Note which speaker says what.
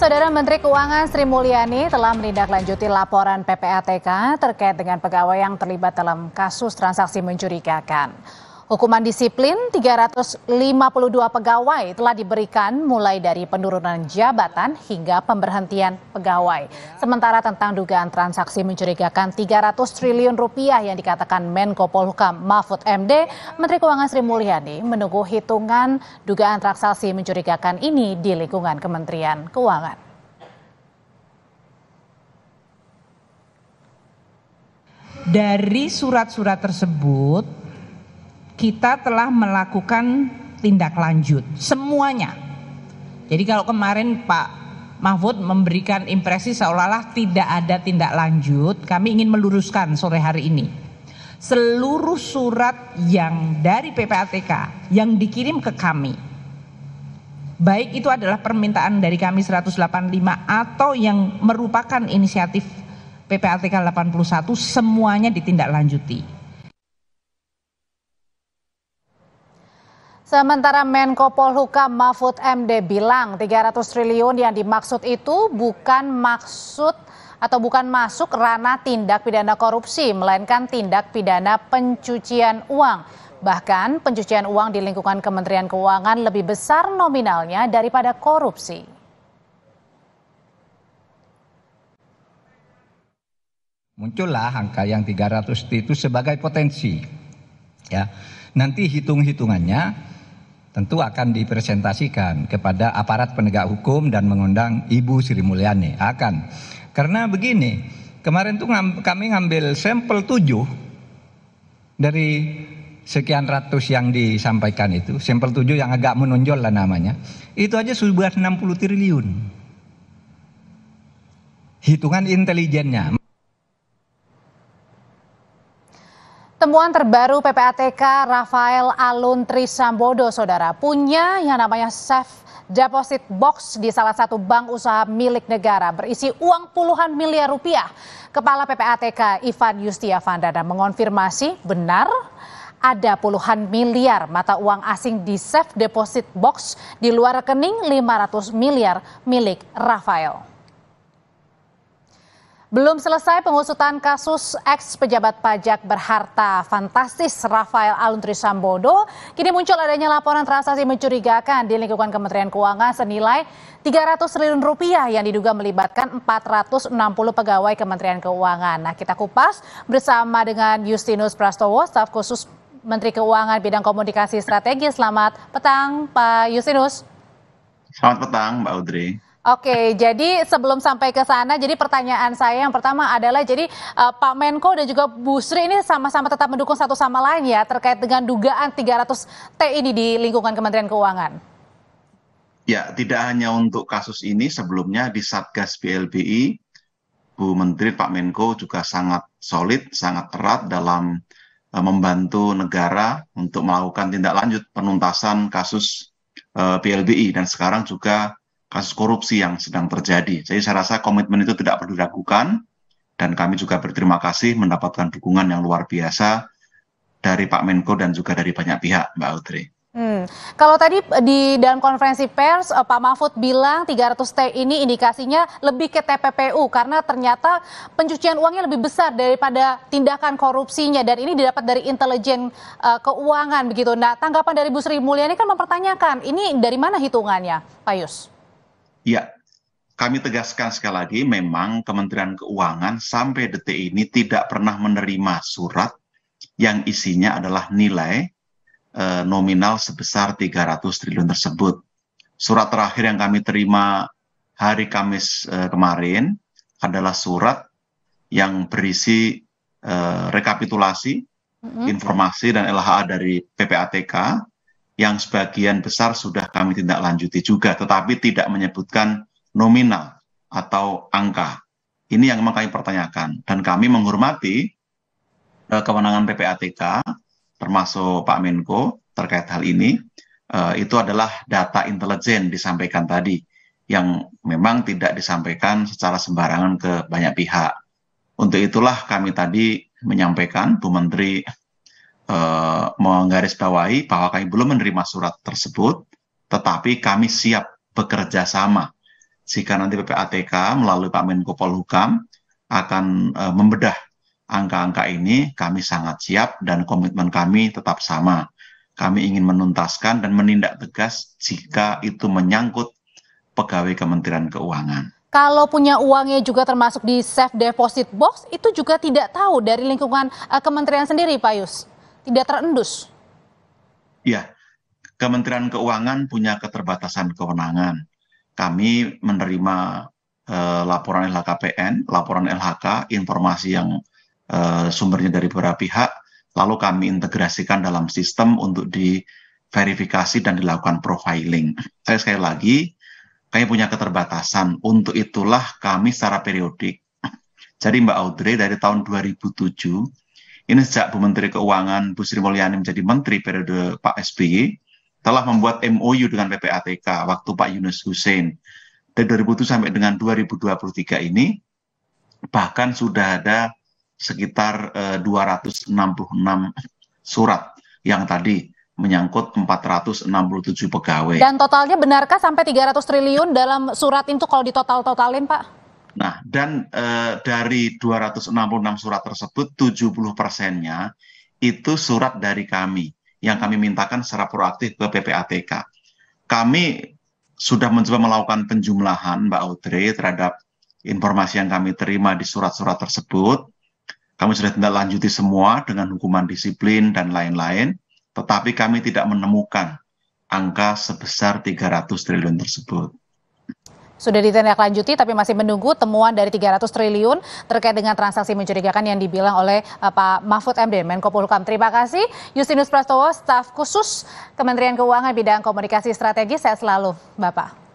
Speaker 1: Saudara Menteri Keuangan Sri Mulyani telah menindaklanjuti laporan PPATK terkait dengan pegawai yang terlibat dalam kasus transaksi mencurigakan. Hukuman disiplin 352 pegawai telah diberikan mulai dari penurunan jabatan hingga pemberhentian pegawai. Sementara tentang dugaan transaksi mencurigakan 300 triliun rupiah yang dikatakan Menko Polhukam Mahfud MD, Menteri Keuangan Sri Mulyani menunggu hitungan dugaan transaksi mencurigakan ini di lingkungan Kementerian Keuangan. Dari surat-surat tersebut kita telah melakukan tindak lanjut semuanya. Jadi kalau kemarin Pak Mahfud memberikan impresi seolah-olah tidak ada tindak lanjut, kami ingin meluruskan sore hari ini. Seluruh surat yang dari PPATK yang dikirim ke kami, baik itu adalah permintaan dari kami 185 atau yang merupakan inisiatif PPATK 81, semuanya ditindaklanjuti Sementara Menko Polhukam Mahfud MD bilang 300 triliun yang dimaksud itu bukan maksud atau bukan masuk ranah tindak pidana korupsi, melainkan tindak pidana pencucian uang. Bahkan pencucian uang di lingkungan Kementerian Keuangan lebih besar nominalnya daripada korupsi.
Speaker 2: Muncullah angka yang 300 itu sebagai potensi. Ya. Nanti hitung-hitungannya tentu akan dipresentasikan kepada aparat penegak hukum dan mengundang Ibu Sri Mulyani akan karena begini kemarin tuh kami ngambil sampel tujuh dari sekian ratus yang disampaikan itu sampel tujuh yang agak menonjol lah namanya itu aja sudah 60 triliun hitungan intelijennya
Speaker 1: Temuan terbaru PPATK Rafael Alun Trisambodo, saudara, punya yang namanya safe deposit box di salah satu bank usaha milik negara berisi uang puluhan miliar rupiah. Kepala PPATK Ivan Yustia Vandana mengonfirmasi benar ada puluhan miliar mata uang asing di safe deposit box di luar rekening 500 miliar milik Rafael. Belum selesai pengusutan kasus ex pejabat pajak berharta fantastis Rafael Aluntri Sambodo, kini muncul adanya laporan transaksi mencurigakan di lingkungan Kementerian Keuangan senilai 300 triliun rupiah yang diduga melibatkan 460 pegawai Kementerian Keuangan. Nah, kita kupas bersama dengan Justinus Prastowo, staf khusus Menteri Keuangan bidang komunikasi Strategis. Selamat petang, Pak Justinus.
Speaker 2: Selamat petang, Mbak Audrey.
Speaker 1: Oke, jadi sebelum sampai ke sana, jadi pertanyaan saya yang pertama adalah, jadi uh, Pak Menko dan juga Bu Sri ini sama-sama tetap mendukung satu sama lain ya terkait dengan dugaan 300 T ini di lingkungan Kementerian Keuangan.
Speaker 2: Ya, tidak hanya untuk kasus ini, sebelumnya di Satgas BLBI, Bu Menteri Pak Menko juga sangat solid, sangat erat dalam uh, membantu negara untuk melakukan tindak lanjut penuntasan kasus uh, eh, BLBI dan sekarang juga kasus korupsi yang sedang terjadi. Jadi saya rasa komitmen itu tidak perlu dilakukan dan kami juga berterima kasih mendapatkan dukungan yang luar biasa dari Pak Menko dan juga dari banyak pihak, Mbak Audrey.
Speaker 1: Hmm. Kalau tadi di dalam konferensi pers eh, Pak Mahfud bilang 300 T ini indikasinya lebih ke TPPU karena ternyata pencucian uangnya lebih besar daripada tindakan korupsinya dan ini didapat dari intelijen uh, keuangan begitu. Nah, tanggapan dari Bu Sri Mulyani kan mempertanyakan ini dari mana hitungannya, Pak Yus?
Speaker 2: Ya, kami tegaskan sekali lagi memang Kementerian Keuangan sampai detik ini tidak pernah menerima surat yang isinya adalah nilai e, nominal sebesar 300 triliun tersebut. Surat terakhir yang kami terima hari Kamis e, kemarin adalah surat yang berisi e, rekapitulasi mm -hmm. informasi dan LHA dari PPATK yang sebagian besar sudah kami tindak lanjuti juga, tetapi tidak menyebutkan nominal atau angka. Ini yang memang kami pertanyakan. Dan kami menghormati uh, kewenangan PPATK, termasuk Pak Menko, terkait hal ini, uh, itu adalah data intelijen disampaikan tadi, yang memang tidak disampaikan secara sembarangan ke banyak pihak. Untuk itulah kami tadi menyampaikan, Bu Menteri Eh, menggarisbawahi bahwa kami belum menerima surat tersebut, tetapi kami siap bekerja sama jika nanti PPATK melalui Pak Menko Polhukam akan e, membedah angka-angka ini, kami sangat siap dan komitmen kami tetap sama. Kami ingin menuntaskan dan menindak tegas jika itu menyangkut pegawai Kementerian Keuangan.
Speaker 1: Kalau punya uangnya juga termasuk di safe deposit box, itu juga tidak tahu dari lingkungan uh, kementerian sendiri, Pak Yus tidak terendus?
Speaker 2: Ya, Kementerian Keuangan punya keterbatasan kewenangan. Kami menerima eh, laporan LHKPN, laporan LHK, informasi yang eh, sumbernya dari beberapa pihak, lalu kami integrasikan dalam sistem untuk diverifikasi dan dilakukan profiling. Saya sekali lagi, kami punya keterbatasan. Untuk itulah kami secara periodik. Jadi Mbak Audrey dari tahun 2007 ini sejak Bu Menteri Keuangan Bu Sri Mulyani menjadi menteri periode Pak SBY telah membuat MOU dengan PPATK waktu Pak Yunus Hussein dari 2007 sampai dengan 2023 ini bahkan sudah ada sekitar eh, 266 surat yang tadi menyangkut 467 pegawai. Dan
Speaker 1: totalnya benarkah sampai 300 triliun dalam surat itu kalau ditotal-totalin Pak?
Speaker 2: Nah, dan e, dari 266 surat tersebut 70 persennya itu surat dari kami yang kami mintakan secara proaktif ke PPATK. Kami sudah mencoba melakukan penjumlahan Mbak Audrey terhadap informasi yang kami terima di surat-surat tersebut. Kami sudah tidak lanjuti semua dengan hukuman disiplin dan lain-lain, tetapi kami tidak menemukan angka sebesar 300 triliun tersebut
Speaker 1: sudah ditindaklanjuti tapi masih menunggu temuan dari 300 triliun terkait dengan transaksi mencurigakan yang dibilang oleh uh, Pak Mahfud MD Menko Polhukam. Terima kasih Justinus Prastowo staf khusus Kementerian Keuangan bidang komunikasi strategis. Saya selalu Bapak.